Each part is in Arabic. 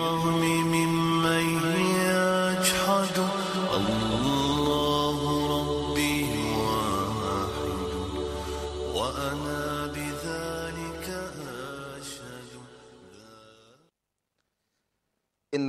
إن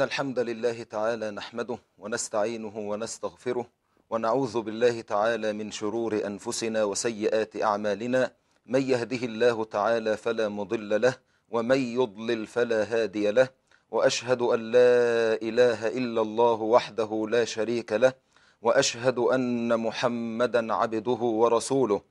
الحمد لله تعالى نحمده ونستعينه ونستغفره ونعوذ بالله تعالى من شرور أنفسنا وسيئات أعمالنا من يهده الله تعالى فلا مضل له ومن يضلل فلا هادي له وأشهد أن لا إله إلا الله وحده لا شريك له وأشهد أن محمدا عبده ورسوله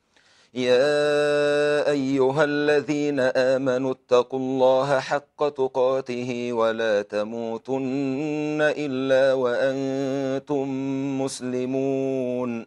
يا أيها الذين آمنوا اتقوا الله حق تقاته ولا تموتن إلا وأنتم مسلمون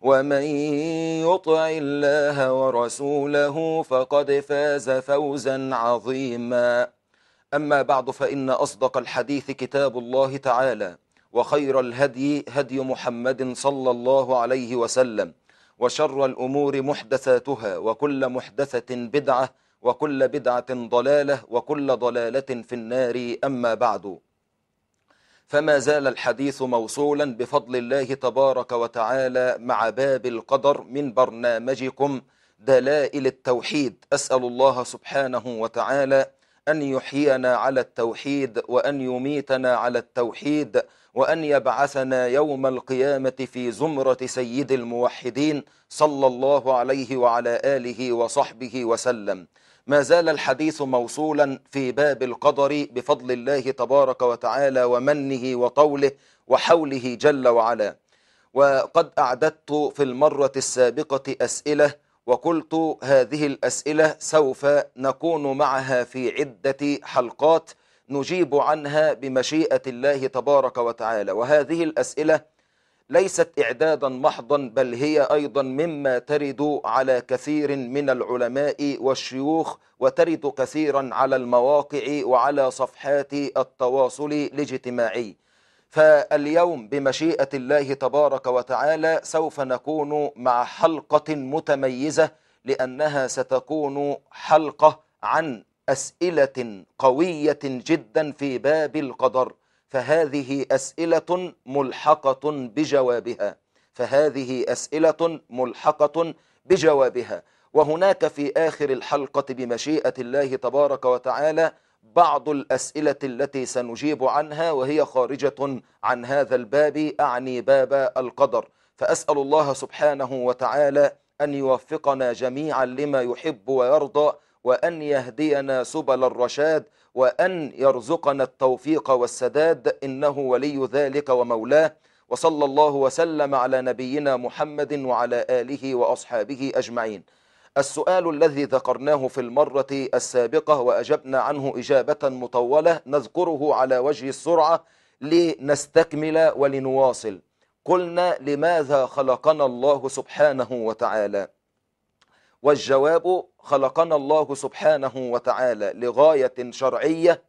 ومن يطع الله ورسوله فقد فاز فوزا عظيما أما بعد فإن أصدق الحديث كتاب الله تعالى وخير الهدي هدي محمد صلى الله عليه وسلم وشر الأمور محدثاتها وكل محدثة بدعة وكل بدعة ضلالة وكل ضلالة في النار أما بعد فما زال الحديث موصولا بفضل الله تبارك وتعالى مع باب القدر من برنامجكم دلائل التوحيد أسأل الله سبحانه وتعالى أن يحيينا على التوحيد وأن يميتنا على التوحيد وأن يبعثنا يوم القيامة في زمرة سيد الموحدين صلى الله عليه وعلى آله وصحبه وسلم ما زال الحديث موصولا في باب القدر بفضل الله تبارك وتعالى ومنه وطوله وحوله جل وعلا وقد أعددت في المرة السابقة أسئلة وقلت هذه الأسئلة سوف نكون معها في عدة حلقات نجيب عنها بمشيئة الله تبارك وتعالى وهذه الأسئلة ليست إعدادا محضا بل هي أيضا مما ترد على كثير من العلماء والشيوخ وترد كثيرا على المواقع وعلى صفحات التواصل الاجتماعي فاليوم بمشيئة الله تبارك وتعالى سوف نكون مع حلقة متميزة لأنها ستكون حلقة عن أسئلة قوية جدا في باب القدر فهذه أسئلة ملحقة بجوابها فهذه أسئلة ملحقة بجوابها وهناك في آخر الحلقة بمشيئة الله تبارك وتعالى بعض الأسئلة التي سنجيب عنها وهي خارجة عن هذا الباب أعني باب القدر فأسأل الله سبحانه وتعالى أن يوفقنا جميعا لما يحب ويرضى وأن يهدينا سبل الرشاد وأن يرزقنا التوفيق والسداد إنه ولي ذلك ومولاه وصلى الله وسلم على نبينا محمد وعلى آله وأصحابه أجمعين السؤال الذي ذكرناه في المرة السابقة وأجبنا عنه إجابة مطولة نذكره على وجه السرعة لنستكمل ولنواصل قلنا لماذا خلقنا الله سبحانه وتعالى والجواب خلقنا الله سبحانه وتعالى لغاية شرعية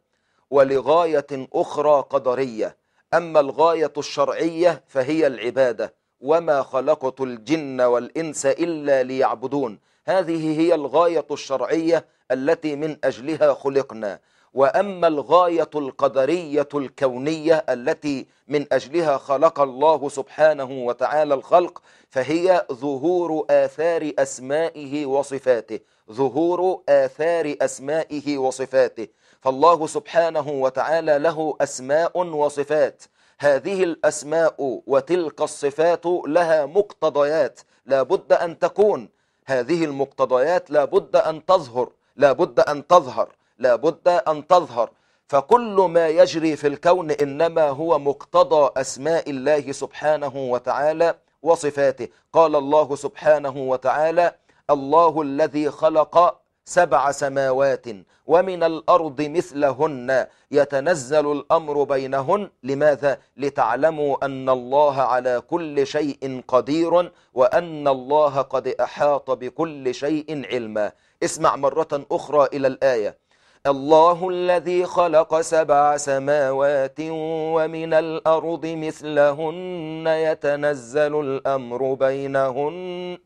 ولغاية أخرى قدرية أما الغاية الشرعية فهي العبادة وما خلقت الجن والإنس إلا ليعبدون هذه هي الغاية الشرعية التي من أجلها خلقنا وأما الغاية القدرية الكونية التي من أجلها خلق الله سبحانه وتعالى الخلق فهي ظهور آثار أسمائه وصفاته ظهور آثار أسمائه وصفاته فالله سبحانه وتعالى له أسماء وصفات هذه الأسماء وتلك الصفات لها مقتضيات لا بد أن تكون هذه المقتضيات لا بد أن تظهر لا بد أن تظهر لابد أن تظهر فكل ما يجري في الكون إنما هو مقتضى أسماء الله سبحانه وتعالى وصفاته قال الله سبحانه وتعالى الله الذي خلق سبع سماوات ومن الأرض مثلهن يتنزل الأمر بينهن لماذا؟ لتعلموا أن الله على كل شيء قدير وأن الله قد أحاط بكل شيء علما اسمع مرة أخرى إلى الآية الله الذي خلق سبع سماوات ومن الأرض مثلهن يتنزل الأمر بينهن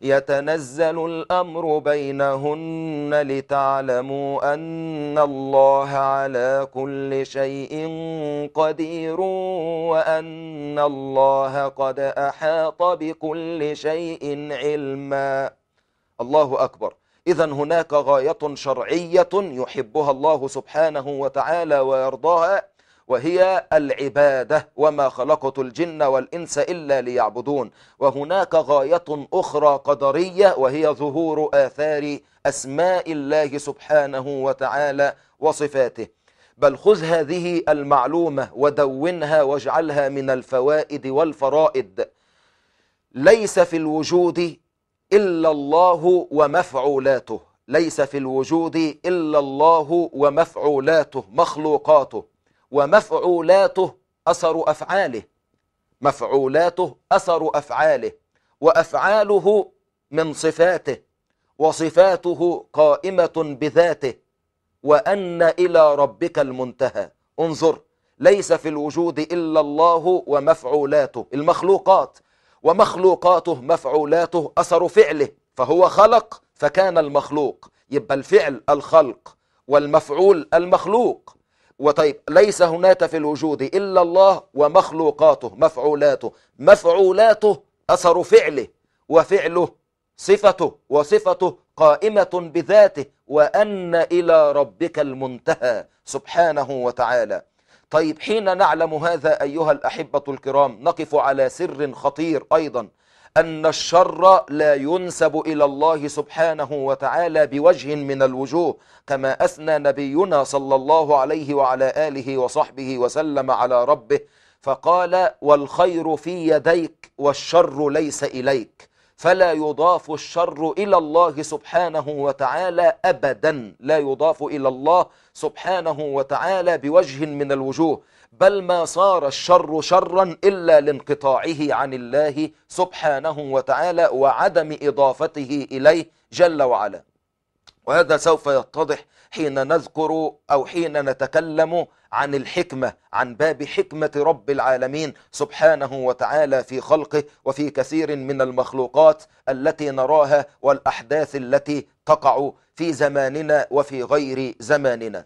يتنزل الأمر بينهن لتعلموا أن الله على كل شيء قدير وأن الله قد أحاط بكل شيء علما الله أكبر إذا هناك غاية شرعية يحبها الله سبحانه وتعالى ويرضاها وهي العبادة وما خلقت الجن والإنس إلا ليعبدون وهناك غاية أخرى قدرية وهي ظهور آثار أسماء الله سبحانه وتعالى وصفاته بل خذ هذه المعلومة ودونها واجعلها من الفوائد والفرائد ليس في الوجود إلا الله ومفعولاته ليس في الوجود إلا الله ومفعولاته مخلوقاته ومفعولاته أثر أفعاله مفعولاته أثر أفعاله وأفعاله من صفاته وصفاته قائمة بذاته وأن إلى ربك المنتهى انظر ليس في الوجود إلا الله ومفعولاته المخلوقات ومخلوقاته مفعولاته أثر فعله فهو خلق فكان المخلوق يبقى الفعل الخلق والمفعول المخلوق وطيب ليس هناك في الوجود إلا الله ومخلوقاته مفعولاته مفعولاته أثر فعله وفعله صفته وصفته قائمة بذاته وأن إلى ربك المنتهى سبحانه وتعالى طيب حين نعلم هذا أيها الأحبة الكرام نقف على سر خطير أيضا أن الشر لا ينسب إلى الله سبحانه وتعالى بوجه من الوجوه كما أثنى نبينا صلى الله عليه وعلى آله وصحبه وسلم على ربه فقال والخير في يديك والشر ليس إليك فلا يضاف الشر إلى الله سبحانه وتعالى أبدا لا يضاف إلى الله سبحانه وتعالى بوجه من الوجوه بل ما صار الشر شرا إلا لانقطاعه عن الله سبحانه وتعالى وعدم إضافته إليه جل وعلا وهذا سوف يتضح حين نذكر أو حين نتكلم عن الحكمة عن باب حكمة رب العالمين سبحانه وتعالى في خلقه وفي كثير من المخلوقات التي نراها والأحداث التي تقع في زماننا وفي غير زماننا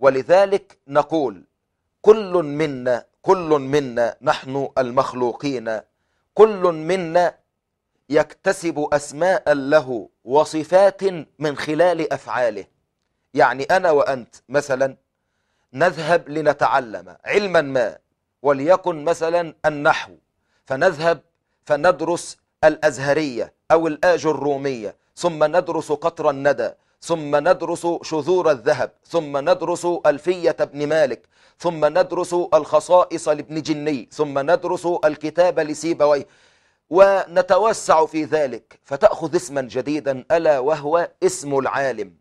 ولذلك نقول كل منا كل منا نحن المخلوقين كل منا يكتسب أسماء له وصفات من خلال أفعاله يعني أنا وأنت مثلا نذهب لنتعلم علما ما وليكن مثلا النحو فنذهب فندرس الأزهرية أو الآج الرومية ثم ندرس قطر الندى ثم ندرس شذور الذهب ثم ندرس ألفية ابن مالك ثم ندرس الخصائص لابن جني ثم ندرس الكتاب لسيبويه ونتوسع في ذلك فتأخذ اسما جديدا ألا وهو اسم العالم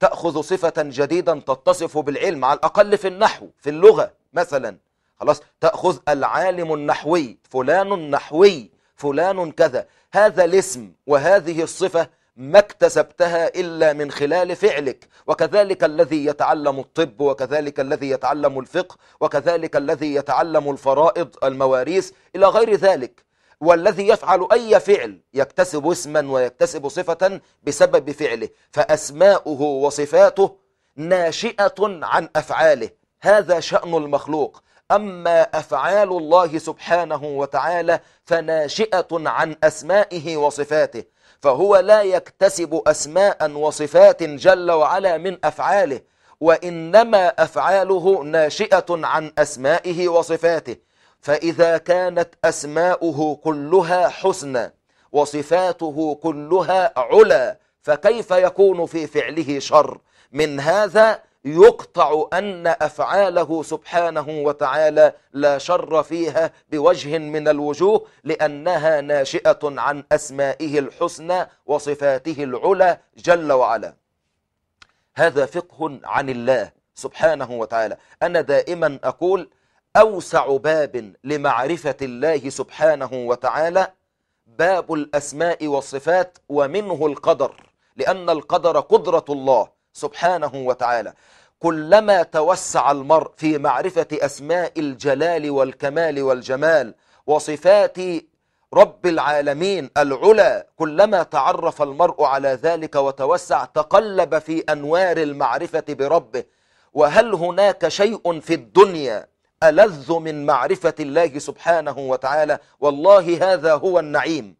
تأخذ صفة جديدا تتصف بالعلم على الأقل في النحو في اللغة مثلا خلاص تأخذ العالم النحوي فلان نحوي فلان كذا هذا الاسم وهذه الصفة ما اكتسبتها إلا من خلال فعلك وكذلك الذي يتعلم الطب وكذلك الذي يتعلم الفقه وكذلك الذي يتعلم الفرائض المواريث إلى غير ذلك والذي يفعل أي فعل يكتسب اسما ويكتسب صفة بسبب فعله فأسماؤه وصفاته ناشئة عن أفعاله هذا شأن المخلوق أما أفعال الله سبحانه وتعالى فناشئة عن أسمائه وصفاته فهو لا يكتسب أسماء وصفات جل وعلا من أفعاله وإنما أفعاله ناشئة عن أسمائه وصفاته فإذا كانت أسماؤه كلها حسنى وصفاته كلها علا فكيف يكون في فعله شر من هذا يقطع أن أفعاله سبحانه وتعالى لا شر فيها بوجه من الوجوه لأنها ناشئة عن أسمائه الحسنى وصفاته العلى جل وعلا هذا فقه عن الله سبحانه وتعالى أنا دائما أقول أوسع باب لمعرفة الله سبحانه وتعالى باب الأسماء والصفات ومنه القدر لأن القدر قدرة الله سبحانه وتعالى كلما توسع المرء في معرفة أسماء الجلال والكمال والجمال وصفات رب العالمين العلا كلما تعرف المرء على ذلك وتوسع تقلب في أنوار المعرفة بربه وهل هناك شيء في الدنيا ألذ من معرفة الله سبحانه وتعالى والله هذا هو النعيم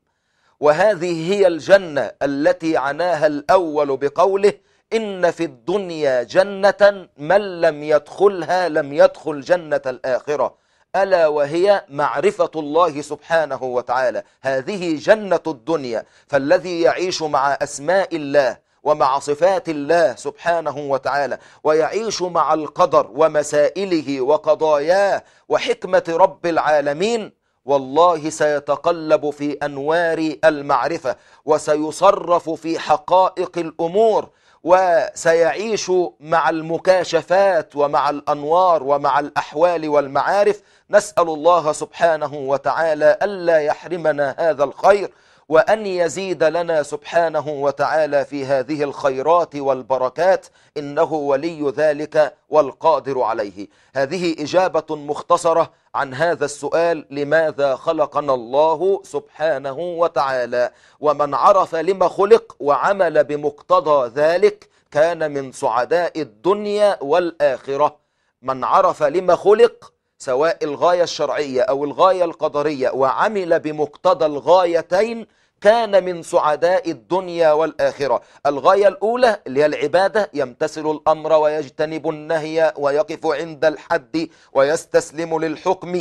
وهذه هي الجنة التي عناها الأول بقوله إن في الدنيا جنة من لم يدخلها لم يدخل جنة الآخرة ألا وهي معرفة الله سبحانه وتعالى هذه جنة الدنيا فالذي يعيش مع أسماء الله ومع صفات الله سبحانه وتعالى ويعيش مع القدر ومسائله وقضاياه وحكمة رب العالمين والله سيتقلب في أنوار المعرفة وسيصرف في حقائق الأمور وسيعيش مع المكاشفات ومع الأنوار ومع الأحوال والمعارف نسأل الله سبحانه وتعالى ألا يحرمنا هذا الخير وأن يزيد لنا سبحانه وتعالى في هذه الخيرات والبركات إنه ولي ذلك والقادر عليه هذه إجابة مختصرة عن هذا السؤال لماذا خلقنا الله سبحانه وتعالى ومن عرف لما خلق وعمل بمقتضى ذلك كان من سعداء الدنيا والآخرة من عرف لما خلق سواء الغاية الشرعية أو الغاية القدرية وعمل بمقتضى الغايتين كان من سعداء الدنيا والآخرة الغاية الأولى اللي هي العبادة يمتثل الأمر ويجتنب النهي ويقف عند الحد ويستسلم للحكم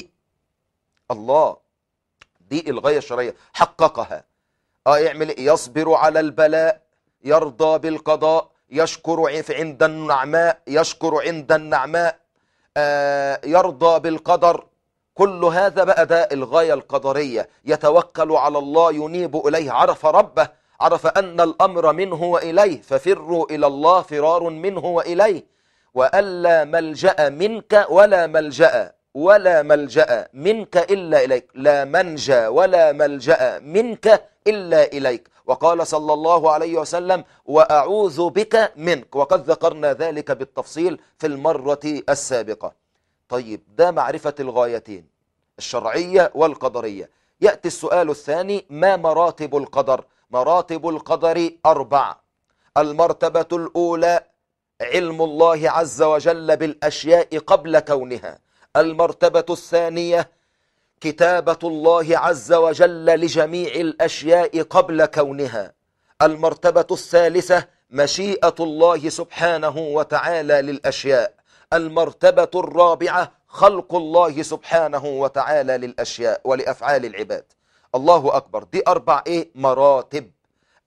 الله دي الغاية الشرعية حققها آه يعمل يصبر على البلاء يرضى بالقضاء يشكر عند النعماء يشكر عند النعماء آه، يرضى بالقدر كل هذا بقى ده الغاية القدرية يتوكل على الله ينيب إليه عرف ربه عرف أن الأمر منه وإليه ففروا إلى الله فرار منه وإليه وألا ملجأ منك ولا ملجأ ولا ملجأ منك إلا إليك لا منجى ولا ملجأ منك إلا إليك وقال صلى الله عليه وسلم وأعوذ بك منك وقد ذكرنا ذلك بالتفصيل في المرة السابقة طيب ده معرفة الغايتين الشرعية والقدرية يأتي السؤال الثاني ما مراتب القدر مراتب القدر أربع المرتبة الأولى علم الله عز وجل بالأشياء قبل كونها المرتبة الثانية كتابة الله عز وجل لجميع الأشياء قبل كونها المرتبة الثالثة مشيئة الله سبحانه وتعالى للأشياء المرتبة الرابعة خلق الله سبحانه وتعالى للأشياء ولأفعال العباد الله أكبر دي أربع إيه مراتب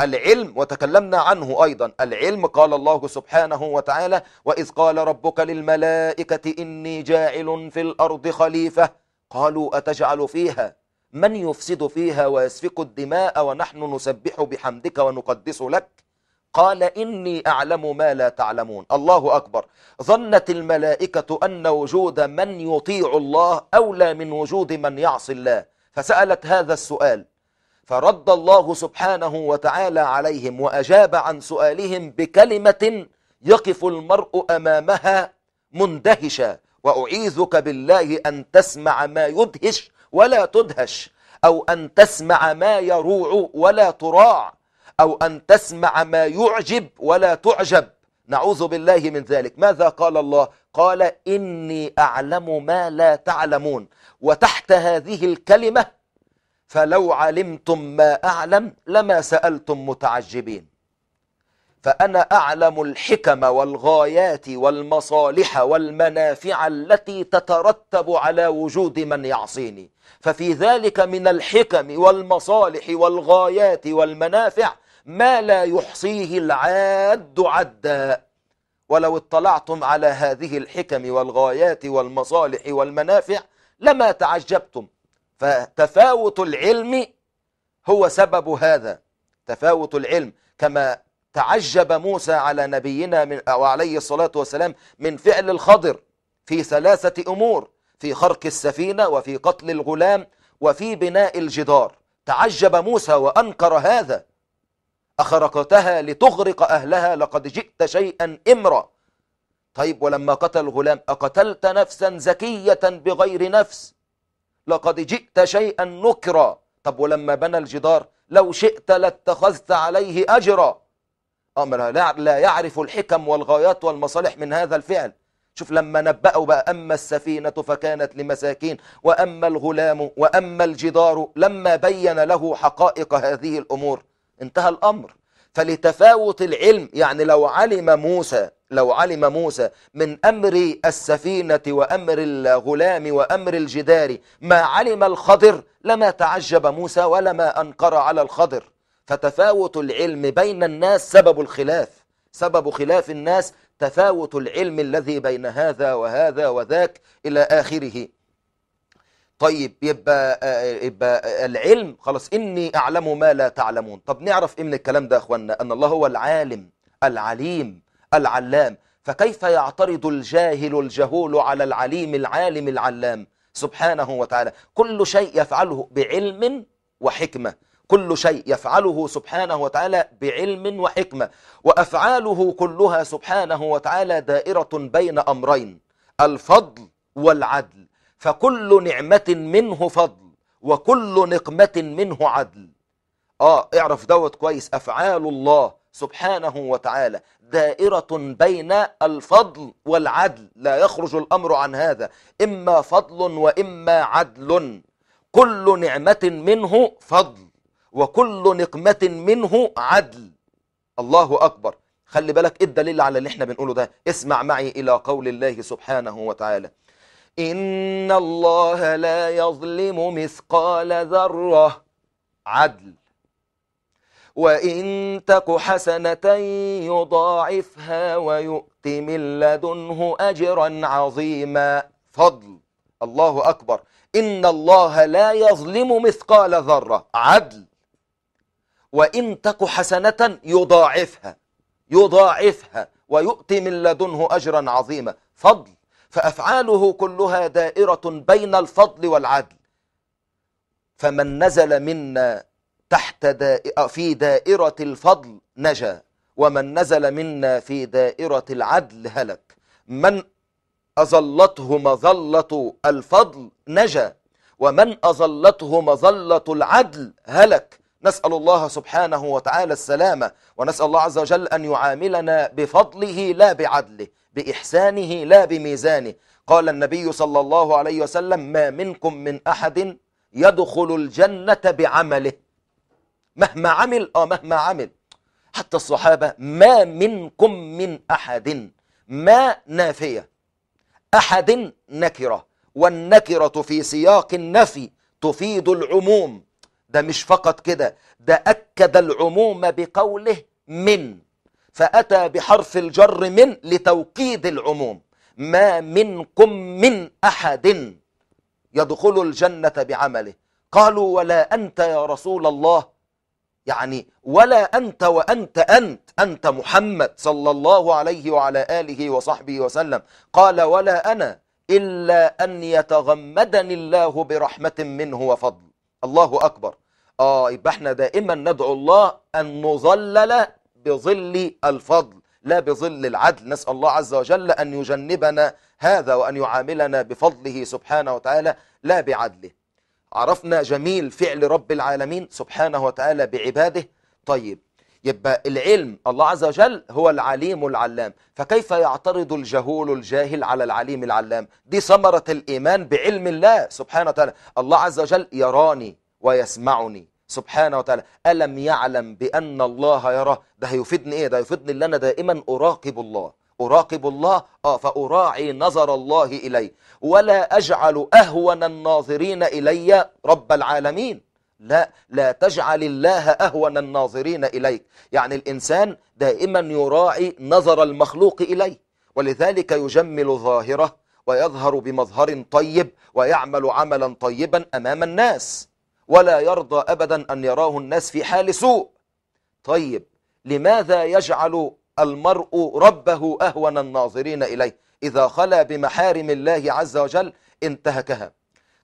العلم وتكلمنا عنه أيضا العلم قال الله سبحانه وتعالى وإذ قال ربك للملائكة إني جاعل في الأرض خليفة قالوا أتجعل فيها من يفسد فيها ويسفك الدماء ونحن نسبح بحمدك ونقدس لك قال إني أعلم ما لا تعلمون الله أكبر ظنت الملائكة أن وجود من يطيع الله أولى من وجود من يعصي الله فسألت هذا السؤال فرد الله سبحانه وتعالى عليهم وأجاب عن سؤالهم بكلمة يقف المرء أمامها مندهشا وأعيذك بالله أن تسمع ما يدهش ولا تدهش أو أن تسمع ما يروع ولا تراع أو أن تسمع ما يعجب ولا تعجب نعوذ بالله من ذلك ماذا قال الله قال إني أعلم ما لا تعلمون وتحت هذه الكلمة فلو علمتم ما أعلم لما سألتم متعجبين فأنا أعلم الحكم والغايات والمصالح والمنافع التي تترتب على وجود من يعصيني ففي ذلك من الحكم والمصالح والغايات والمنافع ما لا يحصيه العاد عدا ولو اطلعتم على هذه الحكم والغايات والمصالح والمنافع لما تعجبتم فتفاوت العلم هو سبب هذا تفاوت العلم كما تعجب موسى على نبينا من أو عليه الصلاة والسلام من فعل الخضر في ثلاثة أمور في خرق السفينة وفي قتل الغلام وفي بناء الجدار تعجب موسى وأنكر هذا أخرقتها لتغرق أهلها لقد جئت شيئا إمرا طيب ولما قتل الغلام أقتلت نفسا زكية بغير نفس لقد جئت شيئا نكرا طب ولما بنى الجدار لو شئت لاتخذت عليه أجرا لا, لا يعرف الحكم والغايات والمصالح من هذا الفعل شوف لما نبأوا بقى أما السفينة فكانت لمساكين وأما الغلام وأما الجدار لما بين له حقائق هذه الأمور انتهى الأمر فلتفاوت العلم يعني لو علم موسى لو علم موسى من أمر السفينة وأمر الغلام وأمر الجدار ما علم الخضر لما تعجب موسى ولما أنكر على الخضر فتفاوت العلم بين الناس سبب الخلاف سبب خلاف الناس تفاوت العلم الذي بين هذا وهذا وذاك إلى آخره طيب يبقى, آه، يبقى آه، العلم خلاص إني أعلم ما لا تعلمون طب نعرف إيه من الكلام ده أخوانا أن الله هو العالم العليم العلام فكيف يعترض الجاهل الجهول على العليم العالم العلام سبحانه وتعالى كل شيء يفعله بعلم وحكمة كل شيء يفعله سبحانه وتعالى بعلم وحكمة وأفعاله كلها سبحانه وتعالى دائرة بين أمرين الفضل والعدل فكل نعمة منه فضل وكل نقمة منه عدل آه اعرف دوت كويس أفعال الله سبحانه وتعالى دائرة بين الفضل والعدل لا يخرج الأمر عن هذا إما فضل وإما عدل كل نعمة منه فضل وكل نقمة منه عدل الله أكبر خلي بالك ايه الدليل على اللي احنا بنقوله ده اسمع معي إلى قول الله سبحانه وتعالى إن الله لا يظلم مثقال ذرة عدل وإن تك حسنة يضاعفها ويؤت من لدنه أجرا عظيما فضل الله أكبر إن الله لا يظلم مثقال ذرة عدل وإن تك حسنة يضاعفها يضاعفها ويؤتي من لدنه أجرا عظيما فضل فأفعاله كلها دائرة بين الفضل والعدل فمن نزل منا تحت دائرة في دائرة الفضل نجا ومن نزل منا في دائرة العدل هلك من أظلته مظلة الفضل نجا ومن أظلته مظلة العدل هلك نسأل الله سبحانه وتعالى السلامة ونسأل الله عز وجل أن يعاملنا بفضله لا بعدله بإحسانه لا بميزانه قال النبي صلى الله عليه وسلم ما منكم من أحد يدخل الجنة بعمله مهما عمل آه مهما عمل حتى الصحابة ما منكم من أحد ما نافية أحد نكرة والنكرة في سياق النفي تفيد العموم ده مش فقط كده ده أكد العموم بقوله من فأتى بحرف الجر من لتوكيد العموم ما منكم من أحد يدخل الجنة بعمله قالوا ولا أنت يا رسول الله يعني ولا أنت وأنت أنت أنت محمد صلى الله عليه وعلى آله وصحبه وسلم قال ولا أنا إلا أن يتغمدني الله برحمة منه وفضل الله أكبر آه يبقى احنا دائما ندعو الله أن نظلل بظل الفضل لا بظل العدل نسأل الله عز وجل أن يجنبنا هذا وأن يعاملنا بفضله سبحانه وتعالى لا بعدله عرفنا جميل فعل رب العالمين سبحانه وتعالى بعباده طيب يبقى العلم الله عز وجل هو العليم العلام فكيف يعترض الجهول الجاهل على العليم العلام دي ثمرة الإيمان بعلم الله سبحانه وتعالى الله عز وجل يراني ويسمعني سبحانه وتعالى ألم يعلم بأن الله يراه ده هيفيدني إيه ده هيفيدني اللي أنا دائما أراقب الله أراقب الله آه فأراعي نظر الله إلي ولا أجعل أهون الناظرين إلي رب العالمين لا لا تجعل الله أهون الناظرين إليك يعني الإنسان دائما يراعي نظر المخلوق إليه ولذلك يجمل ظاهره ويظهر بمظهر طيب ويعمل عملا طيبا أمام الناس ولا يرضى أبدا أن يراه الناس في حال سوء طيب لماذا يجعل المرء ربه أهون الناظرين إليه إذا خلا بمحارم الله عز وجل انتهكها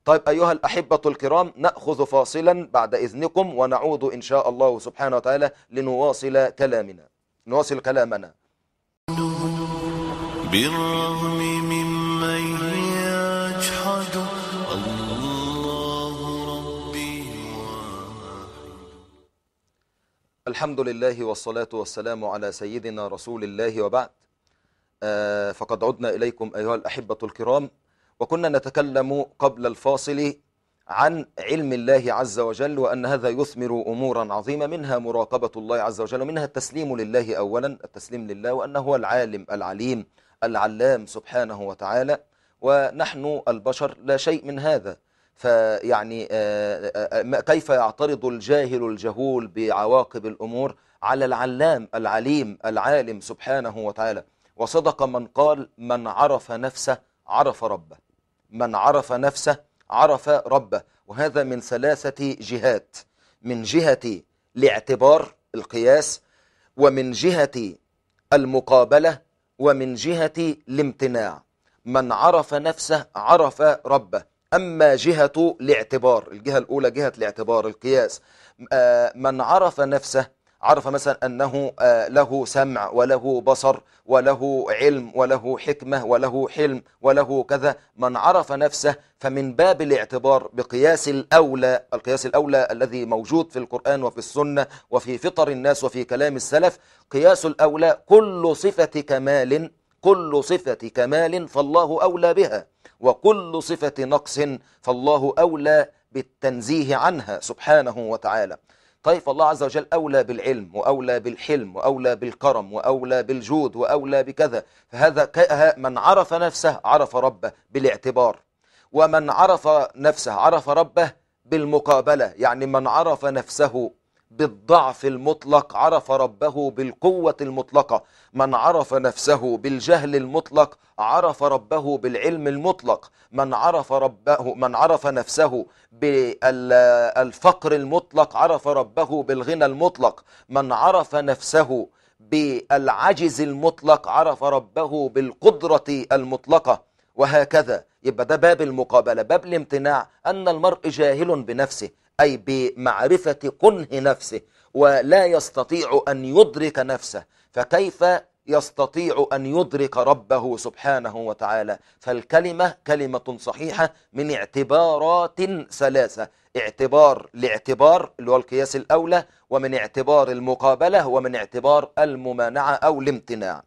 طيب أيها الأحبة الكرام نأخذ فاصلا بعد إذنكم ونعود إن شاء الله سبحانه وتعالى لنواصل كلامنا نواصل كلامنا بالرغم ممن يجحد الله ربي الحمد لله والصلاة والسلام على سيدنا رسول الله وبعد آه، فقد عدنا إليكم أيها الأحبة الكرام وكنا نتكلم قبل الفاصل عن علم الله عز وجل وأن هذا يثمر أمورا عظيمة منها مراقبة الله عز وجل ومنها التسليم لله أولا التسليم لله وأنه هو العالم العليم العلام سبحانه وتعالى ونحن البشر لا شيء من هذا فيعني آه، آه، آه، كيف يعترض الجاهل الجهول بعواقب الأمور على العلام العليم العالم سبحانه وتعالى وصدق من قال من عرف نفسه عرف ربه من عرف نفسه عرف ربه وهذا من ثلاثة جهات من جهة الاعتبار القياس ومن جهة المقابلة ومن جهة الامتناع من عرف نفسه عرف ربه أما جهة الاعتبار الجهة الأولى جهة الاعتبار القياس آه، من عرف نفسه عرف مثلا أنه آه، له سمع وله بصر وله علم وله حكمة وله حلم وله كذا من عرف نفسه فمن باب الاعتبار بقياس الأولى القياس الأولى الذي موجود في القرآن وفي السنة وفي فطر الناس وفي كلام السلف قياس الأولى كل صفة كمال كل صفة كمال فالله أولى بها وكل صفة نقص فالله أولى بالتنزيه عنها سبحانه وتعالى طيب فالله عز وجل أولى بالعلم وأولى بالحلم وأولى بالكرم وأولى بالجود وأولى بكذا فهذا من عرف نفسه عرف ربه بالاعتبار ومن عرف نفسه عرف ربه بالمقابلة يعني من عرف نفسه بالضعف المطلق عرف ربه بالقوة المطلقة من عرف نفسه بالجهل المطلق عرف ربه بالعلم المطلق من عرف ربه من عرف نفسه بالفقر المطلق عرف ربه بالغنى المطلق من عرف نفسه بالعجز المطلق عرف ربه بالقدرة المطلقة وهكذا يبقى ده باب المقابلة باب الامتناع أن المرء جاهل بنفسه أي بمعرفة كنه نفسه ولا يستطيع أن يدرك نفسه فكيف يستطيع أن يدرك ربه سبحانه وتعالى فالكلمة كلمة صحيحة من اعتبارات ثلاثة اعتبار لاعتبار اللي هو القياس الأولى ومن اعتبار المقابلة ومن اعتبار الممانعة أو الامتناع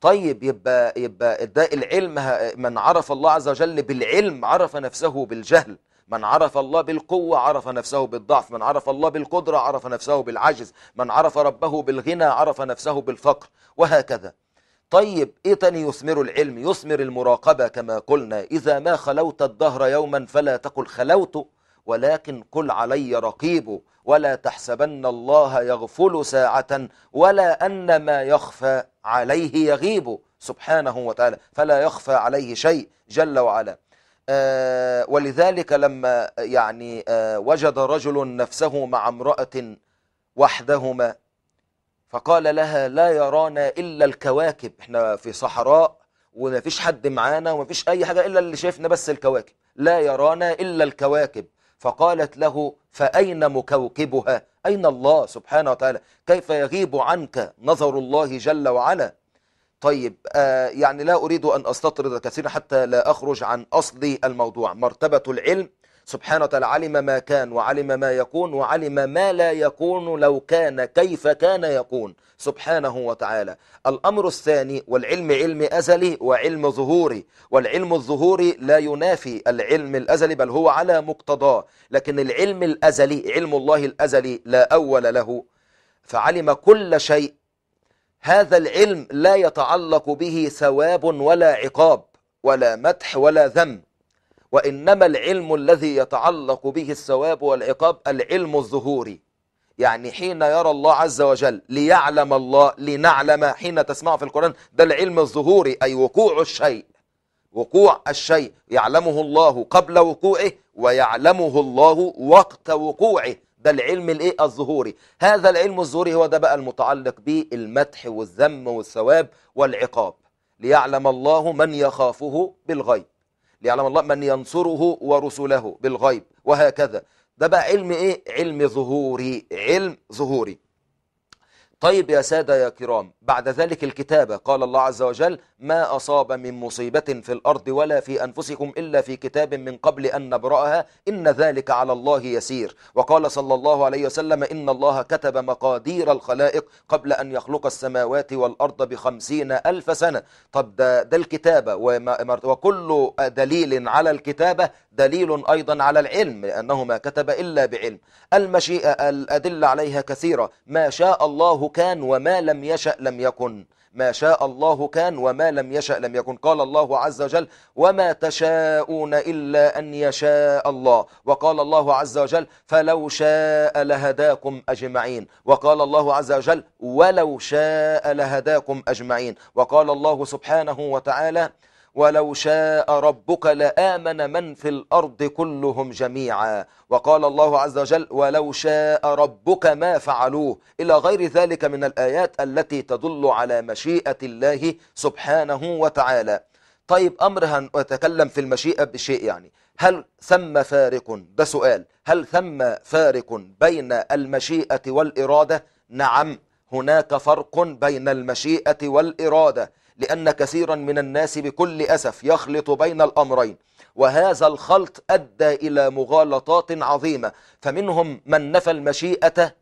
طيب يبقى, يبقى ده العلم من عرف الله عز وجل بالعلم عرف نفسه بالجهل من عرف الله بالقوة عرف نفسه بالضعف من عرف الله بالقدرة عرف نفسه بالعجز من عرف ربه بالغنى عرف نفسه بالفقر وهكذا طيب ايه تاني يثمر العلم يثمر المراقبة كما قلنا اذا ما خلوت الدهر يوما فلا تقل خلوت ولكن قل علي رقيب ولا تحسبن الله يغفل ساعة ولا أن ما يخفى عليه يغيب سبحانه وتعالى فلا يخفى عليه شيء جل وعلا آه، ولذلك لما يعني آه، وجد رجل نفسه مع امرأة وحدهما فقال لها لا يرانا إلا الكواكب احنا في صحراء ومفيش حد معانا ومفيش أي حاجة إلا اللي شايفنا بس الكواكب لا يرانا إلا الكواكب فقالت له فأين مكوكبها أين الله سبحانه وتعالى كيف يغيب عنك نظر الله جل وعلا طيب آه يعني لا أريد أن أستطرد كثيرا حتى لا أخرج عن أصل الموضوع مرتبة العلم سبحانه وتعالى علم ما كان وعلم ما يكون وعلم ما لا يكون لو كان كيف كان يكون سبحانه وتعالى الأمر الثاني والعلم علم أزلي وعلم ظهوري والعلم الظهوري لا ينافي العلم الأزلي بل هو على مقتضاه لكن العلم الأزلي علم الله الأزلي لا أول له فعلم كل شيء هذا العلم لا يتعلق به ثواب ولا عقاب ولا مدح ولا ذم وإنما العلم الذي يتعلق به الثواب والعقاب العلم الظهوري يعني حين يرى الله عز وجل ليعلم الله لنعلم حين تسمع في القرآن ده العلم الظهوري أي وقوع الشيء وقوع الشيء يعلمه الله قبل وقوعه ويعلمه الله وقت وقوعه ده العلم الايه الظهوري هذا العلم الظهوري هو ده بقى المتعلق بالمدح والذم والثواب والعقاب ليعلم الله من يخافه بالغيب ليعلم الله من ينصره ورسله بالغيب وهكذا ده بقى علم ايه علم ظهوري علم ظهوري طيب يا سادة يا كرام بعد ذلك الكتابة قال الله عز وجل ما أصاب من مصيبة في الأرض ولا في أنفسكم إلا في كتاب من قبل أن نبرأها إن ذلك على الله يسير وقال صلى الله عليه وسلم إن الله كتب مقادير الخلائق قبل أن يخلق السماوات والأرض بخمسين ألف سنة طب ده, ده الكتابة وكل دليل على الكتابة دليل أيضا على العلم لأنه ما كتب إلا بعلم المشيئة الأدلة عليها كثيرة ما شاء الله كان وما لم يشأ لم يكن ما شاء الله كان وما لم يشأ لم يكن قال الله عز وجل وما تشاءون إلا أن يشاء الله وقال الله عز وجل فلو شاء لهداكم أجمعين وقال الله عز وجل ولو شاء لهداكم أجمعين وقال الله سبحانه وتعالى ولو شاء ربك لآمن من في الأرض كلهم جميعا وقال الله عز وجل ولو شاء ربك ما فعلوه إلى غير ذلك من الآيات التي تدل على مشيئة الله سبحانه وتعالى طيب أمر هنتكلم في المشيئة بشيء يعني هل ثم فارق ده سؤال هل ثم فارق بين المشيئة والإرادة نعم هناك فرق بين المشيئة والإرادة لأن كثيرا من الناس بكل أسف يخلط بين الأمرين وهذا الخلط أدى إلى مغالطات عظيمة فمنهم من نفى المشيئة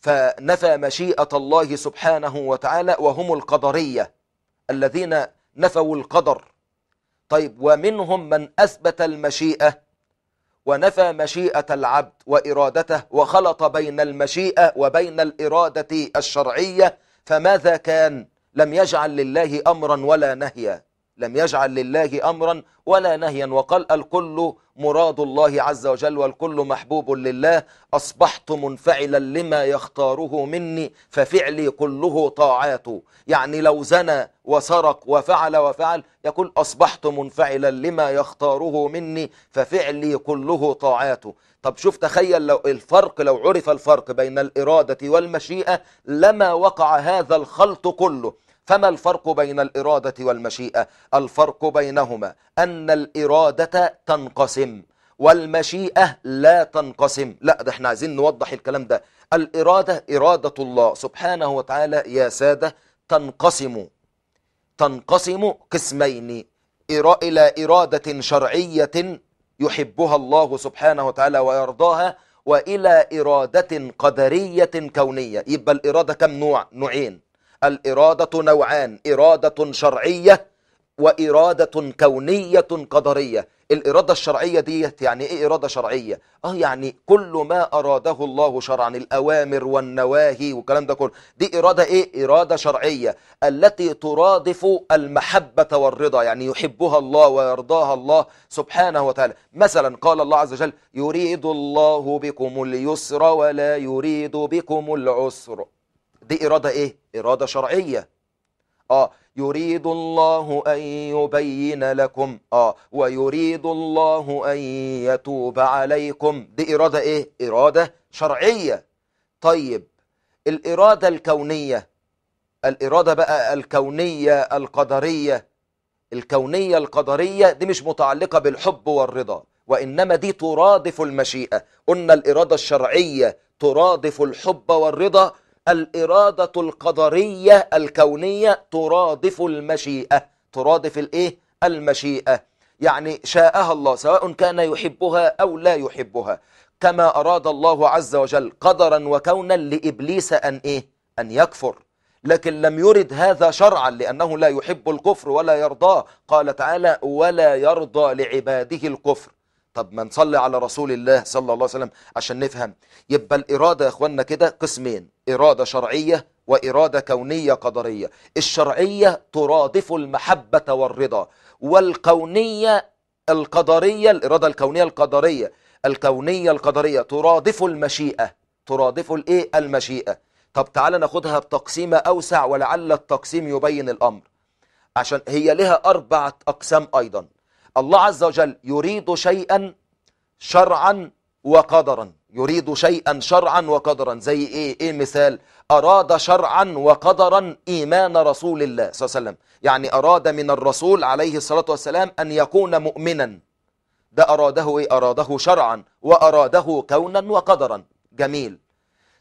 فنفى مشيئة الله سبحانه وتعالى وهم القدرية الذين نفوا القدر طيب ومنهم من أثبت المشيئة ونفى مشيئة العبد وإرادته وخلط بين المشيئة وبين الإرادة الشرعية فماذا كان؟ لم يجعل لله أمرا ولا نهيا لم يجعل لله أمرا ولا نهيا وقال الكل مراد الله عز وجل والكل محبوب لله أصبحت منفعلا لما يختاره مني ففعلي كله طاعاته يعني لو زنى وسرق وفعل وفعل يقول أصبحت منفعلا لما يختاره مني ففعلي كله طاعاته طب شوف تخيل لو الفرق لو عرف الفرق بين الإرادة والمشيئة لما وقع هذا الخلط كله فما الفرق بين الإرادة والمشيئة الفرق بينهما أن الإرادة تنقسم والمشيئة لا تنقسم لا ده احنا عايزين نوضح الكلام ده الإرادة إرادة الله سبحانه وتعالى يا سادة تنقسم تنقسم قسمين إلى إرادة شرعية يحبها الله سبحانه وتعالى ويرضاها وإلى إرادة قدرية كونية يبقى الإرادة كم نوع؟ نوعين الإرادة نوعان إرادة شرعية وإرادة كونية قدرية الإرادة الشرعية دي يعني إيه إرادة شرعية آه يعني كل ما أراده الله شرعا الأوامر والنواهي والكلام ده كله دي إرادة إيه إرادة شرعية التي ترادف المحبة والرضا يعني يحبها الله ويرضاها الله سبحانه وتعالى مثلا قال الله عز وجل يريد الله بكم اليسر ولا يريد بكم العسر دي إرادة إيه إرادة شرعية آه يريد الله أن يبين لكم آه ويريد الله أن يتوب عليكم دي إرادة إيه؟ إرادة شرعية طيب الإرادة الكونية الإرادة بقى الكونية القدرية الكونية القدرية دي مش متعلقة بالحب والرضا وإنما دي ترادف المشيئة قلنا الإرادة الشرعية ترادف الحب والرضا الإرادة القدرية الكونية ترادف المشيئة ترادف الإيه؟ المشيئة يعني شاءها الله سواء كان يحبها أو لا يحبها كما أراد الله عز وجل قدرا وكونا لإبليس أن إيه؟ أن يكفر لكن لم يرد هذا شرعا لأنه لا يحب الكفر ولا يرضاه قال تعالى ولا يرضى لعباده الكفر طب ما نصلي على رسول الله صلى الله عليه وسلم عشان نفهم يبقى الإرادة يا أخوانا كده قسمين إرادة شرعية وإرادة كونية قدرية الشرعية ترادف المحبة والرضا والكونية القدرية الإرادة الكونية القدرية الكونية القدرية ترادف المشيئة ترادف الإيه المشيئة طب تعال ناخدها بتقسيمة أوسع ولعل التقسيم يبين الأمر عشان هي لها أربعة أقسام أيضا الله عز وجل يريد شيئا شرعا وقدرا يريد شيئا شرعا وقدرا زي ايه ايه مثال اراد شرعا وقدرا ايمان رسول الله صلى الله عليه وسلم يعني اراد من الرسول عليه الصلاة والسلام ان يكون مؤمنا ده اراده ايه اراده شرعا واراده كونا وقدرا جميل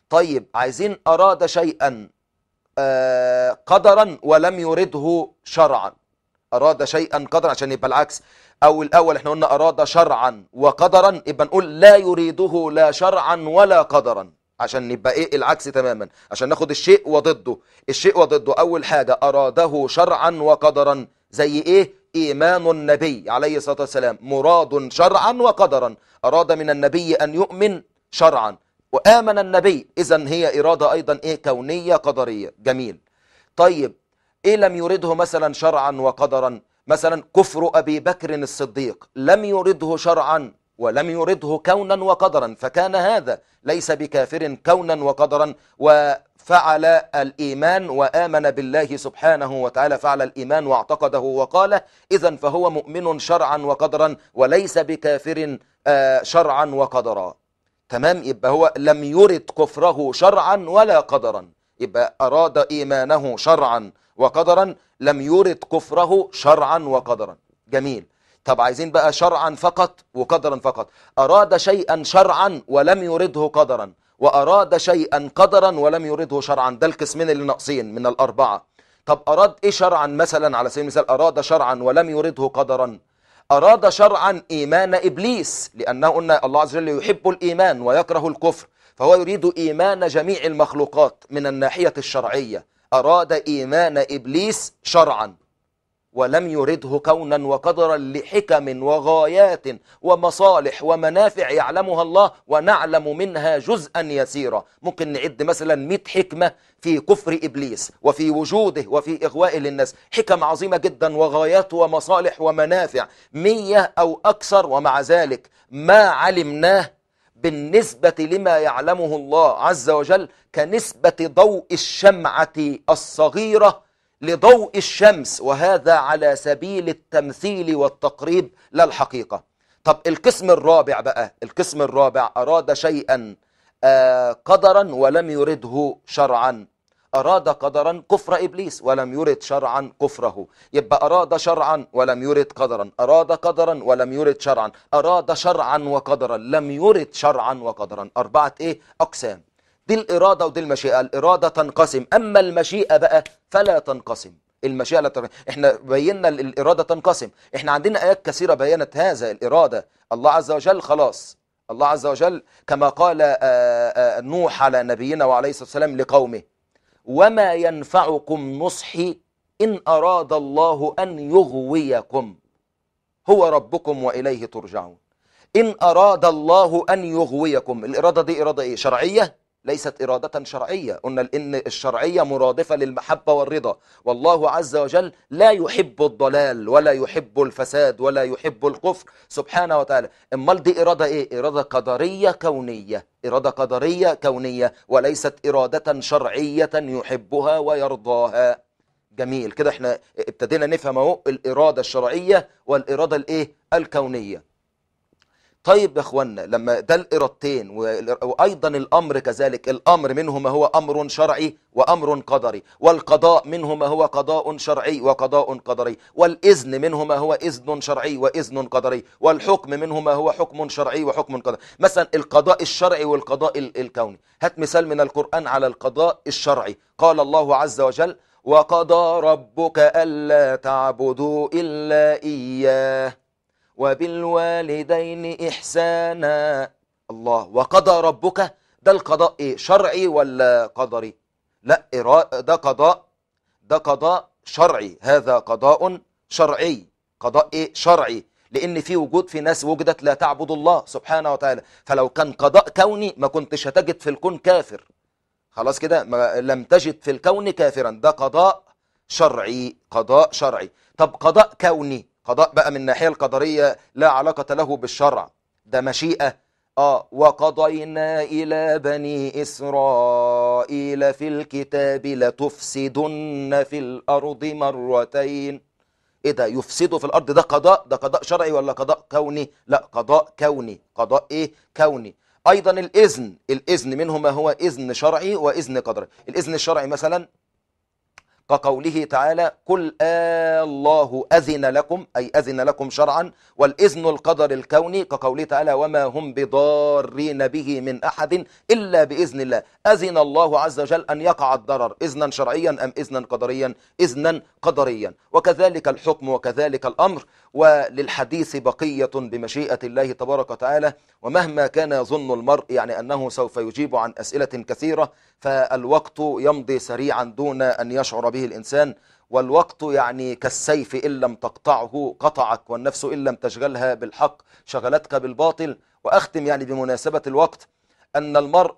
طيب عايزين اراد شيئا آه، قدرا ولم يرده شرعا أراد شيئا قدرا عشان يبقى العكس أو الأول احنا قلنا أراد شرعا وقدرا يبقى نقول لا يريده لا شرعا ولا قدرا عشان نبقى ايه العكس تماما عشان ناخد الشيء وضده الشيء وضده أول حاجة أراده شرعا وقدرا زي ايه إيمان النبي عليه الصلاة والسلام مراد شرعا وقدرا أراد من النبي أن يؤمن شرعا وآمن النبي إذا هي إرادة أيضا إيه كونية قدرية جميل طيب إيه لم يرده مثلا شرعا وقدرا مثلا كفر أبي بكر الصديق لم يرده شرعا ولم يرده كونا وقدرا فكان هذا ليس بكافر كونا وقدرا وفعل الإيمان وآمن بالله سبحانه وتعالى فعل الإيمان واعتقده وقاله إذا فهو مؤمن شرعا وقدرا وليس بكافر آه، شرعا وقدرا تمام يبقى هو لم يرد كفره شرعا ولا قدرا يبقى أراد إيمانه شرعا وقدرا لم يرد كفره شرعا وقدرا جميل طب عايزين بقى شرعا فقط وقدرا فقط أراد شيئا شرعا ولم يرده قدرا وأراد شيئا قدرا ولم يرده شرعا ده القسمين اللي ناقصين من الأربعة طب أراد إيه شرعا مثلا على سبيل المثال أراد شرعا ولم يرده قدرا أراد شرعا إيمان إبليس لأنه قلنا الله عز وجل يحب الإيمان ويكره الكفر فهو يريد إيمان جميع المخلوقات من الناحية الشرعية أراد إيمان إبليس شرعا ولم يرده كونا وقدرا لحكم وغايات ومصالح ومنافع يعلمها الله ونعلم منها جزءا يسيرا ممكن نعد مثلا 100 حكمة في كفر إبليس وفي وجوده وفي إغوائه للناس حكم عظيمة جدا وغايات ومصالح ومنافع 100 أو أكثر ومع ذلك ما علمناه بالنسبة لما يعلمه الله عز وجل كنسبة ضوء الشمعة الصغيرة لضوء الشمس وهذا على سبيل التمثيل والتقريب لا الحقيقة طب القسم الرابع بقى القسم الرابع أراد شيئا آه، قدرا ولم يرده شرعا أراد قدرا كفر إبليس ولم يرد شرعا كفره يبقى أراد شرعا ولم يرد قدرا أراد قدرا ولم يرد شرعا أراد شرعا وقدرا لم يرد شرعا وقدرا أربعة إيه أقسام دي الإرادة ودي المشيئة الإرادة تنقسم أما المشيئة بقى فلا تنقسم المشيئة لا تنقسم احنا بينا الإرادة تنقسم احنا عندنا آيات كثيرة بينت هذا الإرادة الله عز وجل خلاص الله عز وجل كما قال آه، آه، نوح على نبينا وعليه الصلاة والسلام لقومه وما ينفعكم نصحي إن أراد الله أن يغويكم هو ربكم وإليه ترجعون إن أراد الله أن يغويكم الإرادة دي إرادة إيه شرعية ليست إرادة شرعية قلنا لأن الشرعية مرادفة للمحبة والرضا والله عز وجل لا يحب الضلال ولا يحب الفساد ولا يحب الكفر سبحانه وتعالى امال دي إرادة إيه؟ إرادة قدرية كونية إرادة قدرية كونية وليست إرادة شرعية يحبها ويرضاها جميل كده احنا ابتدينا نفهم اهو الإرادة الشرعية والإرادة الإيه؟ الكونية طيب يا اخوانا لما ده الارادتين وايضا الامر كذلك الامر منهما هو امر شرعي وامر قدري والقضاء منهما هو قضاء شرعي وقضاء قدري والاذن منهما هو اذن شرعي واذن قدري والحكم منهما هو حكم شرعي وحكم قدري مثلا القضاء الشرعي والقضاء الكوني هات مثال من القران على القضاء الشرعي قال الله عز وجل وقضى ربك الا تعبدوا الا اياه وبالوالدين إحسانا الله وقضى ربك ده القضاء إيه شرعي ولا قدري لا ده قضاء ده قضاء شرعي هذا قضاء شرعي قضاء إيه شرعي لأن في وجود في ناس وجدت لا تعبد الله سبحانه وتعالى فلو كان قضاء كوني ما كنتش هتجد في الكون كافر خلاص كده لم تجد في الكون كافرا ده قضاء شرعي قضاء شرعي طب قضاء كوني قضاء بقى من الناحية القدرية لا علاقة له بالشرع ده مشيئة آه وقضينا إلى بني إسرائيل في الكتاب لتفسدن في الأرض مرتين إيه ده يفسدوا في الأرض ده قضاء ده قضاء شرعي ولا قضاء كوني لا قضاء كوني قضاء إيه كوني أيضا الإذن الإذن منه ما هو إذن شرعي وإذن قدري الإذن الشرعي مثلا كقوله تعالى قل آه الله أذن لكم أي أذن لكم شرعا والإذن القدر الكوني كقوله تعالى وما هم بضارين به من أحد إلا بإذن الله أذن الله عز وجل أن يقع الضرر إذنا شرعيا أم إذنا قدريا إذنا قدريا وكذلك الحكم وكذلك الأمر وللحديث بقية بمشيئة الله تبارك وتعالى ومهما كان يظن المرء يعني أنه سوف يجيب عن أسئلة كثيرة فالوقت يمضي سريعا دون أن يشعر به به الإنسان والوقت يعني كالسيف إن لم تقطعه قطعك والنفس إن لم تشغلها بالحق شغلتك بالباطل وأختم يعني بمناسبة الوقت أن المرء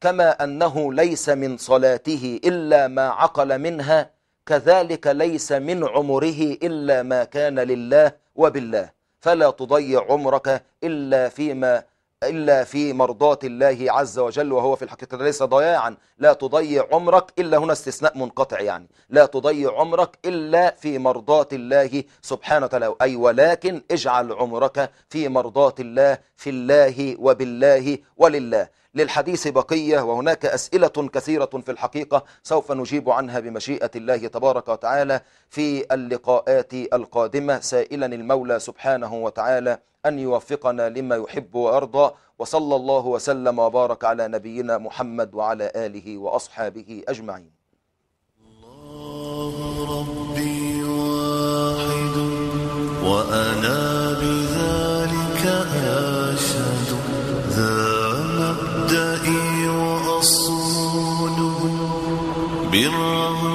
كما أنه ليس من صلاته إلا ما عقل منها كذلك ليس من عمره إلا ما كان لله وبالله فلا تضيع عمرك إلا فيما إلا في مرضاة الله عز وجل وهو في الحقيقة ليس ضياعا لا تضيع عمرك إلا هنا استثناء منقطع يعني لا تضيع عمرك إلا في مرضاة الله سبحانه وتعالى أي ولكن اجعل عمرك في مرضاة الله في الله وبالله ولله للحديث بقية وهناك أسئلة كثيرة في الحقيقة سوف نجيب عنها بمشيئة الله تبارك وتعالى في اللقاءات القادمة سائلا المولى سبحانه وتعالى أن يوفقنا لما يحب ويرضى وصلى الله وسلم وبارك على نبينا محمد وعلى آله وأصحابه أجمعين الله ربي واحد وأنا بذلك أشهد ذا مبدئي وأصول بالرغم